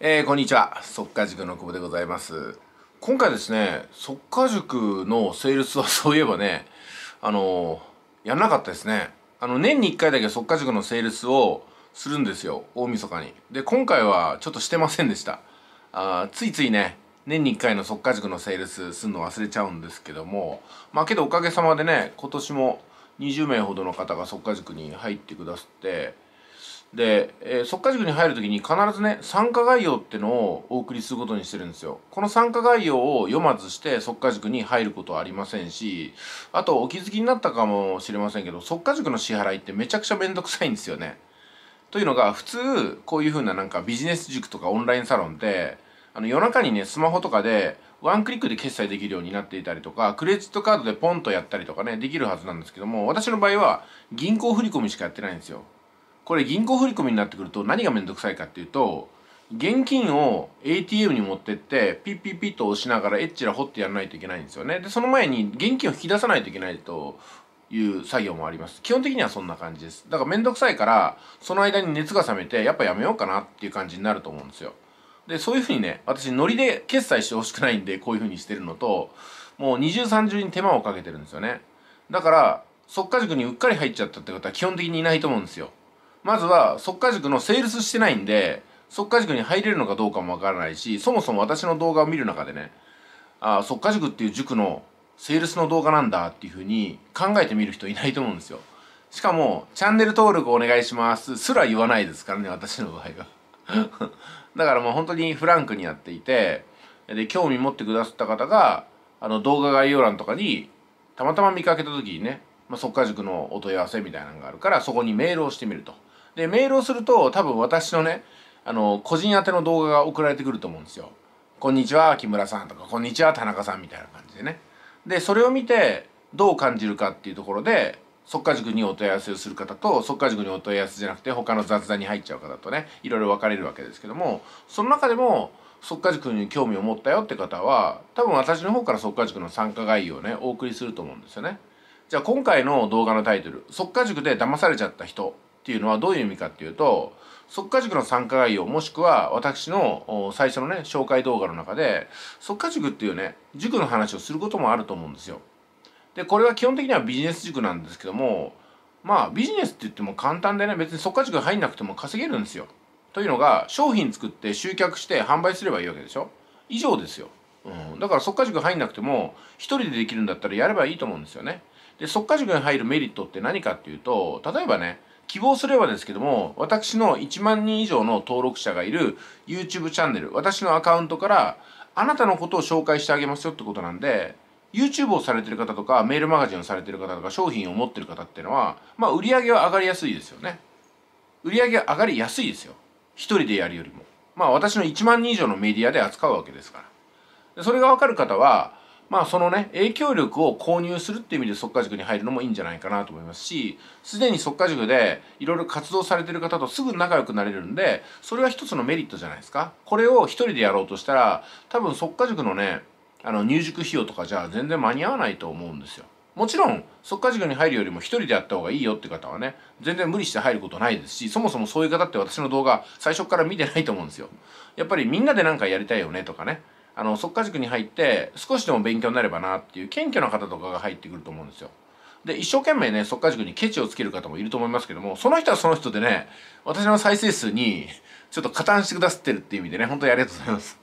えー、こんにちは速稼塾の久保でございます今回ですね速稼塾のセールスは そういえばねあのー、やらなかったですねあの年に1回だけ速稼塾のセールスをするんですよ大晦日にで今回はちょっとしてませんでしたあついついね年に1回の速稼塾のセールスするの忘れちゃうんですけどもまあけどおかげさまでね今年も20名ほどの方が速稼塾に入ってくださってで、えー、速化塾に入る時に必ずね参加概要ってのをお送りすることにしてるんですよこの参加概要を読まずして速化塾に入ることはありませんしあとお気づきになったかもしれませんけど速化塾の支払いってめちゃくちゃ面倒くさいんですよねというのが普通こういう風ななんかビジネス塾とかオンラインサロンってあの夜中にねスマホとかでワンクリックで決済できるようになっていたりとか、クレジットカードでポンとやったりとかね、できるはずなんですけども、私の場合は銀行振込しかやってないんですよ。これ銀行振込になってくると何がめんどくさいかっていうと現金を ATM に持ってってピッピッピッと押しながらエッチラホってやらないといけないんですよねでその前に現金を引き出さないといけないという作業もあります基本的にはそんな感じですだから面倒くさいからその間に熱が冷めてやっぱやめようかなっていう感じになると思うんですよでそういうふうにね私ノリで決済してほしくないんでこういうふうにしてるのともう二重三重に手間をかけてるんですよねだから即か塾にうっかり入っちゃったってことは基本的にいないと思うんですよまずはっか。塾のセールスしてないんでっか。塾に入れるのかどうかもわからないしそもそも私の動画を見る中でねああ、っか。塾っていう塾のセールスの動画なんだっていうふうに考えてみる人いないと思うんですよしかもチャンネル登録お願いしますすら言わないですからね私の場合は だからもう本当にフランクにやっていてで興味持ってくださった方があの動画概要欄とかにたまたま見かけた時にね、まあ、速稼塾のお問い合わせみたいなのがあるからそこにメールをしてみるとでメールをすると多分私のねあの個人宛ての動画が送られてくると思うんですよ。こんにちは木村さんとかこんにちは田中さんみたいな感じでね。でそれを見てどう感じるかっていうところで即稼塾にお問い合わせをする方と即稼塾にお問い合わせじゃなくて他の雑談に入っちゃう方とねいろいろ分かれるわけですけどもその中でも即稼塾に興味を持ったよって方は多分私の方から即稼塾の参加概要をねお送りすると思うんですよね。じゃあ今回の動画のタイトル「即稼塾で騙されちゃった人」っていうのはどういう意味かっていうと即化塾の参加概要もしくは私の最初のね紹介動画の中で即化塾っていうね塾の話をすることもあると思うんですよ。でこれは基本的にはビジネス塾なんですけどもまあビジネスって言っても簡単でね別に即化塾入んなくても稼げるんですよ。というのが商品作って集客して販売すればいいわけでしょ以上ですよ。うん、だから即化塾入んなくても一人でできるんだったらやればいいと思うんですよね。で即化塾に入るメリットって何かっていうと例えばね希望すればですけども、私の1万人以上の登録者がいる YouTube チャンネル、私のアカウントから、あなたのことを紹介してあげますよってことなんで、YouTube をされてる方とか、メールマガジンをされてる方とか、商品を持ってる方っていうのは、まあ、売り上げは上がりやすいですよね。売り上げは上がりやすいですよ。一人でやるよりも。まあ、私の1万人以上のメディアで扱うわけですから。それがわかる方は、まあそのね、影響力を購入するっていう意味で即果塾に入るのもいいんじゃないかなと思いますし、すでに即果塾でいろいろ活動されてる方とすぐ仲良くなれるんで、それは一つのメリットじゃないですか。これを一人でやろうとしたら、多分即果塾のね、あの入塾費用とかじゃ全然間に合わないと思うんですよ。もちろん、即果塾に入るよりも一人でやった方がいいよって方はね、全然無理して入ることないですし、そもそもそういう方って私の動画最初から見てないと思うんですよ。やっぱりみんなで何かやりたいよねとかね、あの速稼塾に入って少しでも勉強になればなっていう謙虚な方とかが入ってくると思うんですよ。で一生懸命ねっか、塾にケチをつける方もいると思いますけどもその人はその人でね私の再生数にちょっと加担してくださってるっていう意味でね本当にありがとうございます。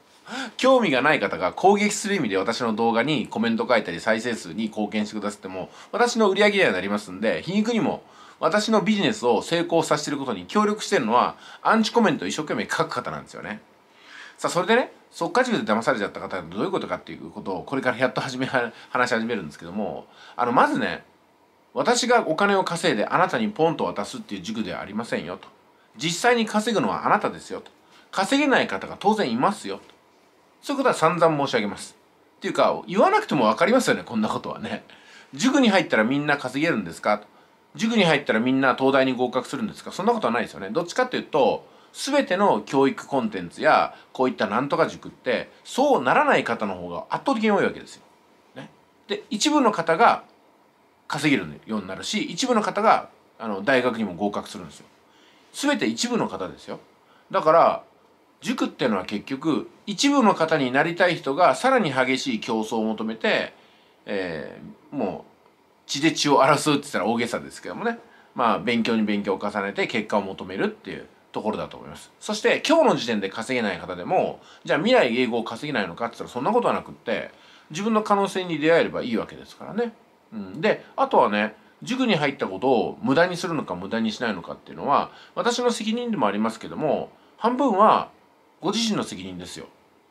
興味がない方が攻撃する意味で私の動画にコメント書いたり再生数に貢献してくださっても私の売り上げにはなりますんで皮肉にも私のビジネスを成功させてることに協力してるのはアンチコメント一生懸命書く方なんですよね。さあそれでね速稼塾で騙されちゃった方がどういうことかっていうことをこれからやっと始め話し始めるんですけどもあのまずね私がお金を稼いであなたにポンと渡すっていう塾ではありませんよと実際に稼ぐのはあなたですよと稼げない方が当然いますよとそういうことは散々申し上げますっていうか言わなくても分かりますよねこんなことはね塾に入ったらみんな稼げるんですか塾に入ったらみんな東大に合格するんですかそんなことはないですよねどっちかっていうと全ての教育コンテンツやこういったなんとか塾ってそうならない方の方が圧倒的に多いわけですよ。ね、で一部の方が稼げるようになるし一部の方があの大学にも合格するんですよ。全て一部の方ですよ。だから塾っていうのは結局一部の方になりたい人がさらに激しい競争を求めて、えー、もう血で血を争うって言ったら大げさですけどもねまあ勉強に勉強を重ねて結果を求めるっていうところだと思います。そして今日の時点で稼げない方でもじゃあ未来英語を稼げないのかって言ったらそんなことはなくって自分の可能性に出会えればいいわけですからね。うん、であとはね塾に入ったことを無駄にするのか無駄にしないのかっていうのは私の責任でもありますけども半分はご自身の責任ですよ。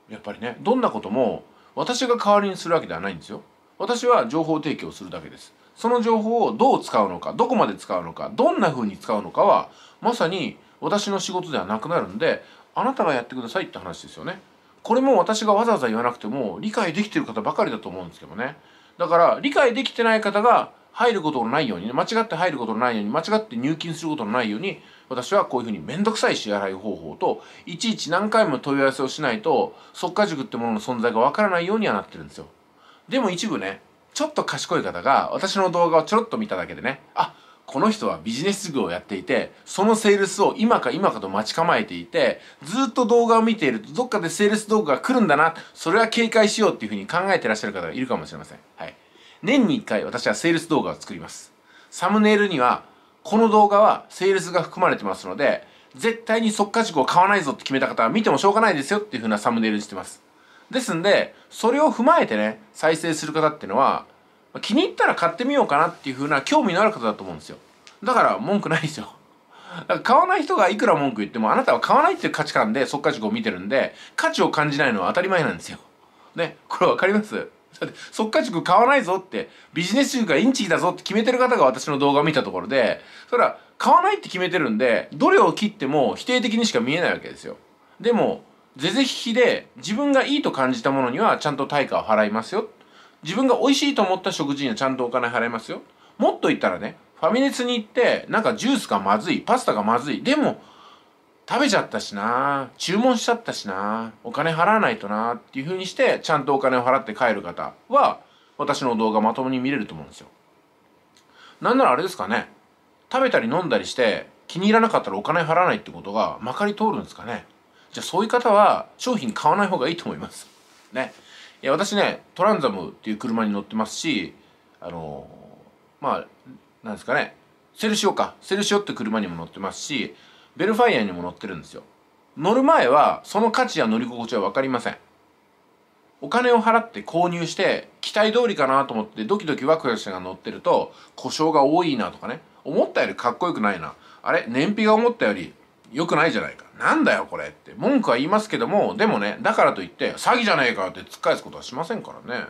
やっぱりねどんなことも私が代わりにするわけではないんですよ。私は情報提供するだけです。その情報をどう使うのかどこまで使うのかどんな風に使うのかはまさに私の仕事ではなくなるんであなたがやってくださいって話ですよね。これも私がわざわざ言わなくても理解できてる方ばかりだと思うんですけどね。だから理解できてない方が入ることのないように、ね、間違って入ることのないように、間違って入金することのないように、私はこういうふうに面倒くさい支払い方法と、いちいち何回も問い合わせをしないと、即か塾ってものの存在がわからないようにはなってるんですよ。でも一部ね、ちょっと賢い方が私の動画をちょろっと見ただけでね、あ、この人はビジネス部をやっていてそのセールスを今か今かと待ち構えていてずっと動画を見ているとどっかでセールス動画が来るんだなそれは警戒しようっていうふうに考えてらっしゃる方がいるかもしれませんはい年に1回私はセールス動画を作りますサムネイルにはこの動画はセールスが含まれてますので絶対にか価軸を買わないぞって決めた方は見てもしょうがないですよっていうふうなサムネイルにしてますですんでそれを踏まえてね再生する方っていうのはま気に入ったら買ってみようかなっていう風な興味のある方だと思うんですよだから文句ないですよ買わない人がいくら文句言ってもあなたは買わないっていう価値観で即価値を見てるんで価値を感じないのは当たり前なんですよねこれ分かりますだって即価軸買わないぞってビジネス塾がインチキだぞって決めてる方が私の動画を見たところでそれは買わないって決めてるんでどれを切っても否定的にしか見えないわけですよでも是々非々で自分がいいと感じたものにはちゃんと対価を払いますよ自分が美味しいと思った食事にはちゃんとお金払いますよ。もっと言ったらね、ファミレスに行って、なんかジュースがまずい、パスタがまずい。でも、食べちゃったしな注文しちゃったしなお金払わないとなっていう風にして、ちゃんとお金を払って帰る方は、私の動画まともに見れると思うんですよ。なんならあれですかね。食べたり飲んだりして、気に入らなかったらお金払わないってことがまかり通るんですかね。じゃあそういう方は商品買わない方がいいと思います。ね。いや私ねトランザムっていう車に乗ってますしあのまあなんですかねセルシオかセルシオって車にも乗ってますしベルファイアにも乗ってるんですよ乗る前はその価値や乗り心地は分かりませんお金を払って購入して期待通りかなと思ってドキドキワクワクしなが乗ってると故障が多いなとかね思ったよりかっこよくないなあれ燃費が思ったより良くないじゃないか。なんだよこれって文句は言いますけども、でもね、だからといって詐欺じゃねえかって突っ返すことはしませんからね。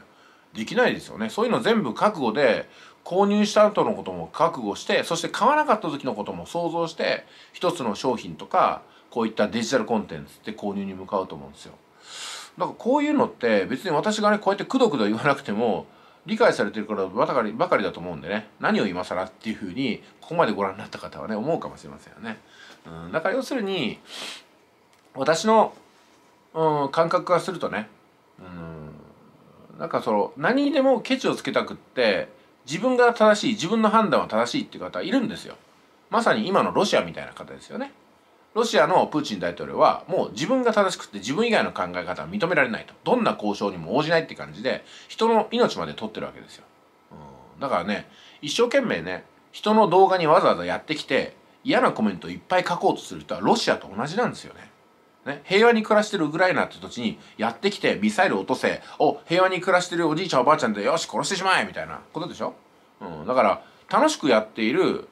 できないですよね。そういうの全部覚悟で、購入した後のことも覚悟して、そして買わなかった時のことも想像して、一つの商品とか、こういったデジタルコンテンツって購入に向かうと思うんですよ。だからこういうのって別に私がね、こうやってくどくど言わなくても、理解されてるからばかりばかりだと思うんでね何を今更っていうふうにここまでご覧になった方はね思うかもしれませんよね。うん、だから要するに私の、うん、感覚からするとね、うん、なんかその何にでもケチをつけたくって自分が正しい自分の判断は正しいっていう方いるんですよ。まさに今のロシアみたいな方ですよね。ロシアのプーチン大統領はもう自分が正しくて自分以外の考え方は認められないとどんな交渉にも応じないって感じで人の命まで取ってるわけですよ、うん、だからね一生懸命ね人の動画にわざわざやってきて嫌なコメントをいっぱい書こうとする人はロシアと同じなんですよね。ね、平和に暮らしてるウクライナって土地にやってきてミサイル落とせお平和に暮らしてるおじいちゃんおばあちゃんでよし殺してしまえみたいなことでしょ、うん、だから楽しくやっている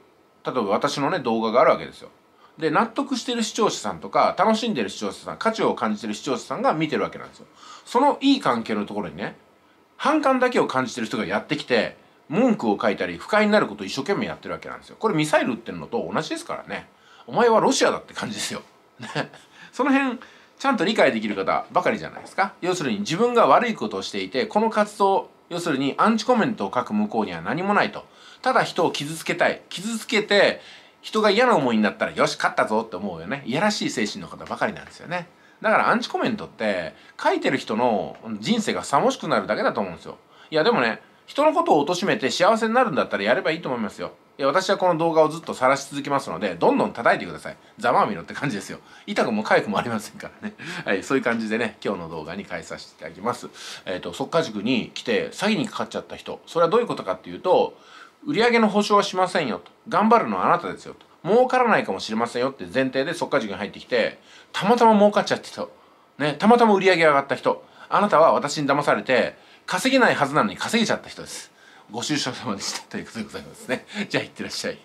例えば私のね動画があるわけですよで納得してる視聴者さんとか楽しんでる視聴者さん価値を感じてる視聴者さんが見てるわけなんですよそのいい関係のところにね反感だけを感じてる人がやってきて文句を書いたり不快になることを一生懸命やってるわけなんですよこれミサイル撃ってるのと同じですからねお前はロシアだって感じですよ その辺ちゃんと理解できる方ばかりじゃないですか要するに自分が悪いことをしていてこの活動要するにアンチコメントを書く向こうには何もないとただ人を傷つけたい傷つけて人が嫌な思いになったらよし勝ったぞって思うよねいやらしい精神の方ばかりなんですよねだからアンチコメントって書いてる人の人生が寂しくなるだけだと思うんですよいやでもね人のことを貶めて幸せになるんだったらやればいいと思いますよ。いや私はこの動画をずっと晒し続けますので、どんどん叩いてください。ざまあみろって感じですよ。痛くも痒くもありませんからね。はい、そういう感じでね、今日の動画に変えさせていただきます。えっ、ー、と、即価塾に来て詐欺にかかっちゃった人、それはどういうことかっていうと、売上の保証はしませんよと。頑張るのはあなたですよと。儲からないかもしれませんよって前提で即価塾に入ってきて、たまたま儲かっちゃった人、ね、たまたま売り上げ上がった人、あなたは私に騙されて、稼げないはずなのに稼げちゃった人ですご愁傷様でしたということでございますねじゃあいってらっしゃい